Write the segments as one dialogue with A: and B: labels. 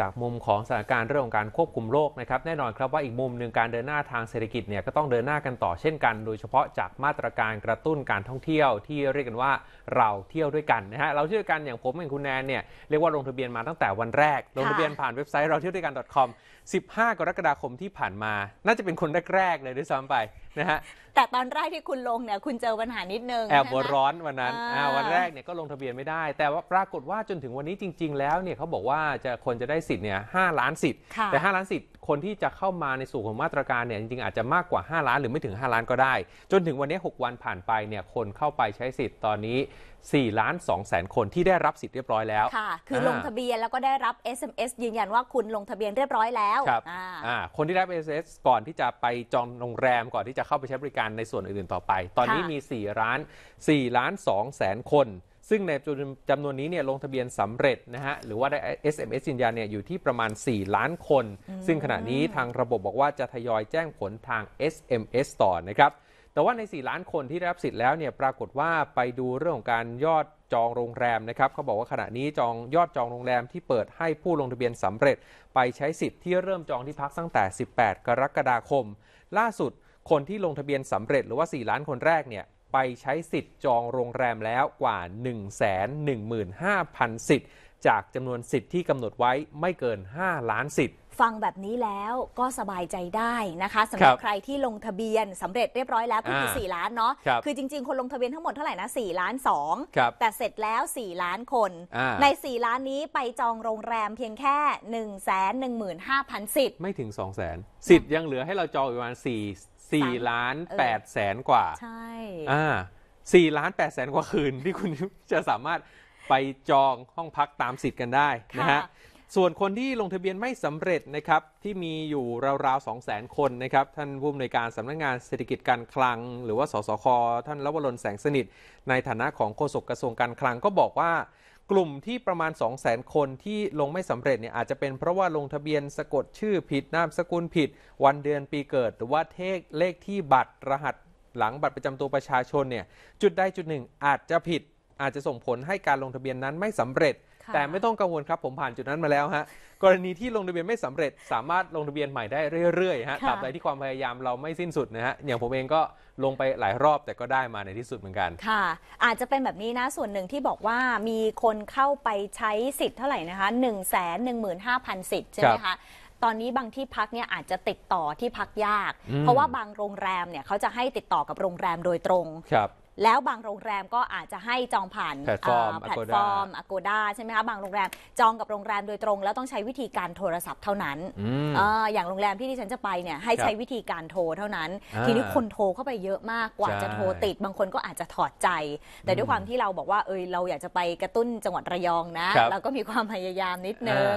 A: จากมุมของสถานการณ์เรื่องของการควบคุมโรคนะครับ แน่นอนครับว่าอีกมุมหนึ่งการเดินหน้าทางเศรษฐกิจเนี่ยก็ต้องเดินหน้ากันต่อเช่นกัน โดยเฉพาะจากมาตรการกระตุ้นการท่องเที่ยวที่เรียกกันว่าเราเที่ยวด้วยกันนะฮะเราเที่ยวกันอย่างผมเองคุณแนนเนี่ยเรียกว่าลงทะเบียนมาตั้งแต่วันแรกลงทะเบียนผ่านเว็บไซต์เราเที่ยวด้วยกัน .com 15 กรกฎาคมที่ผ่านมาน่าจะเป็นคนแรกๆเลยด้วยซ้ำไปนะฮะ
B: แต่ตอนแรกที่คุณลงเนี่ยคุณเจอปัญหานิดนึงแอบหั
A: วร้อนวันนั้นวันแรกเนี่ยก็ลงทะเบียนไม่ได้ แต่ว่าปรากฏว่าจนถึงวันนี้จริง ๆ แล้วเนี่ยเขาบอกว่าจะคนจะได้สิทธิ์เนี่ยห้าล้านสิทธิ์แต่ 5 ล้านสิทธิ์คนที่จะเข้ามาในสู่ของมาตรการเนี่ยจริงๆอาจจะมากกว่า 5 ล้านหรือไม่ถึง 5 ล้านก็ได้ จนถึงวันนี้ 6 วันผ่านไปเนี่ยคนเข้าไปใช้สิทธิ์ตอนนี้4ล้าน2แสนคนที่ได้รับสิทธิ์เรียบร้อยแล้ว ค่ะ คือลงทะเ
B: บียนแล้วก็ได้รับ SMS ยืนยันว่าคุณลงทะเบียนเรียบร้อยแล้วครับ
A: คนที่ได้ SMS ก่อนที่จะไปจองโรงแรมก่อนที่จะเข้าไปใช้บริการในส่วนอื่นๆต่อไป ตอนนี้มี4ล้าน4ล้าน2แสนคน ซึ่งในจำนวนนี้เนี่ยลงทะเบียนสำเร็จนะฮะ หรือว่าได้ SMS ยืนยันเนี่ยอยู่ที่ประมาณ4ล้านคน ซึ่งขณะนี้ทางระบบบอกว่าจะทยอยแจ้งผลทาง SMS ต่อนะครับแต่ว่าใน 4 ล้านคนที่ได้รับสิทธิ์แล้วเนี่ยปรากฏว่าไปดูเรื่องของการยอดจองโรงแรมนะครับเขาบอกว่าขณะนี้จองยอดจองโรงแรมที่เปิดให้ผู้ลงทะเบียนสำเร็จไปใช้สิทธิ์ที่เริ่มจองที่พักตั้งแต่ 18 กรกฎาคม ล่าสุดคนที่ลงทะเบียนสำเร็จหรือว่า 4 ล้านคนแรกเนี่ยไปใช้สิทธิ์จองโรงแรมแล้วกว่า1 1 5 0 0 0 สิทธิ์จากจำนวนสิทธิ์ที่กำหนดไว้ไม่เกิน 5 ล้านสิทธิ์
B: ฟังแบบนี้แล้วก็สบายใจได้นะคะสำหรับใครที่ลงทะเบียนสำเร็จเรียบร้อยแล้วก็คือ 4 ล้านเนาะคือจริงๆ คนลงทะเบียนทั้งหมดเท่าไหร่นะ 4 ล้าน 2 แต่เสร็จแล้ว 4 ล้านคน ใน 4 ล้านนี้ไปจองโรงแรมเพียงแค่ 1 1 5 0 0 0สิทธิ์
A: ไม่ถึง 2 0 0 0 0นสิทธิ์ยังเหลือให้เราจองอีกประมาณ4 4ล้าน8แสนกว่า ใ
B: ช่อ่า
A: 4ล้าน8แสนกว่าคืน ที่คุณจะสามารถไปจองห้องพักตามสิทธิ์กันได้นะฮะส่วนคนที่ลงทะเบียนไม่สำเร็จนะครับที่มีอยู่ราวๆสองแสนคนนะครับท่านผู้อำนวยการสำนักงงานเศรษฐกิจการคลัง หรือว่าสสคท่านรัวลนแสงสนิท ในฐานะของโฆษกกระทรวงการคลังก็บอกว่า กลุ่มที่ประมาณ 2 0 0แสนคนที่ลงไม่สำเร็จเนี่ยอาจจะเป็นเพราะว่าลงทะเบียนสะกดชื่อผิดนามสกุลผิด วันเดือนปีเกิด หรือว่าเลขเลขที่บัตรรหัสหลังบัตรประจำตัวประชาชนเนี่ยจุดใดจุดหนึ่งอาจจะผิดอาจจะส่งผลให้การลงทะเบียนนั้นไม่สำเร็จ แต่ไม่ต้องกังวลครับผมผ่านจุดนั้นมาแล้วฮะ กรณีที่ลงทะเบียนไม่สำเร็จ สามารถลงทะเบียนใหม่ได้เรื่อยๆฮะตราบใดที่ความพยายามเราไม่สิ้นสุดนะฮะ อย่างผมเองก็ลงไปหลายรอบแต่ก็ได้มาในที่สุดเหมือนกัน ค
B: ่ะ อาจจะเป็นแบบนี้นะ ส่วนหนึ่งที่บอกว่ามีคนเข้าไปใช้สิทธิ์เท่าไหร่นะคะ1นึ่งแสนหนึ่งหมื่นห้าพันสิทธิ์ใช่ไหมคะ ตอนนี้บางที่พักเนี่ยอาจจะติดต่อที่พักยาก เพราะว่าบางโรงแรมเนี่ยเขาจะให้ติดต่อกับโรงแรมโดยตรงรแล้วบางโรงแรมก็อาจจะให้จองผ่านแพลตฟอร์มอโกด้าใช่ไหมคะบางโรงแรมจองกับโรงแรมโดยตรงแล้วต้องใช้วิธีการโทรศัพท์เท่านั้นออย่างโรงแรมที่ดิฉันจะไปเนี่ยให้ใช้วิธีการโทรเท่านั้น ทีนี้คนโทรเข้าไปเยอะมากกว่าจะโทรติด บางคนก็อาจจะถอดใจ แต่ด้วยความที่เราบอกว่าเอยเราอยากจะไปกระตุ้นจังหวัดระยองนะเราก็มีความพยายามนิดนึง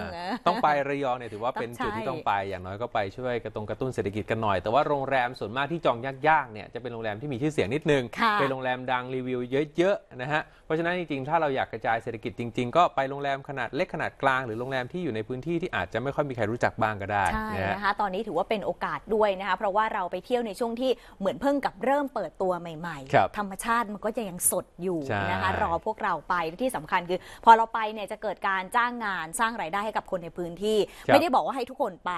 B: ต้
A: องไประยองเนี่ยถือว่าเป็นจุดที่ต้องไปอย่างน้อยก็ไปช่วยกระตุ้นกระตุ้นเศรษฐกิจกันหน่อยแต่ว่าโรงแรมส่วนมากที่จองยากๆเนี่ยจะเป็นโรงแรมที่มีชื่อเสียงนิดนึงเป็นโรงแรมแรมดังรีวิวเยอะๆนะฮะเพราะฉะนั้นจริงๆถ้าเราอยากกระจายเศรษฐกิจจริง ๆ ก็ไปโรงแรมขนาดเล็กขนาดกลางหรือโรงแรมที่อยู่ในพื้นที่ที่อาจจะไม่ค่อยมีใครรู้จักบ้างก็ได้ใช่นะคะ
B: ตอนนี้ถือว่าเป็นโอกาสด้วยนะคะเพราะว่าเราไปเที่ยวในช่วงที่เหมือนเพิ่งกับเริ่มเปิดตัวใหม่ ๆ ธรรมชาติมันก็จะยังสดอยู่นะคะรอพวกเราไปที่สำคัญคือ พอเราไปเนี่ยจะเกิดการจ้างงานสร้างรายได้ให้กับคนในพื้นที่ ไม่ได้บอกว่าให้ทุกคนไป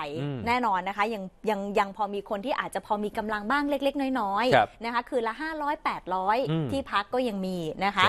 B: แน่นอนนะคะยังยังยังพอมีคนที่อาจจะพอมีกำลังบ้างเล็กๆ น้อยๆนะคะคือละ 500 800ที่พักก็ยังมีนะคะ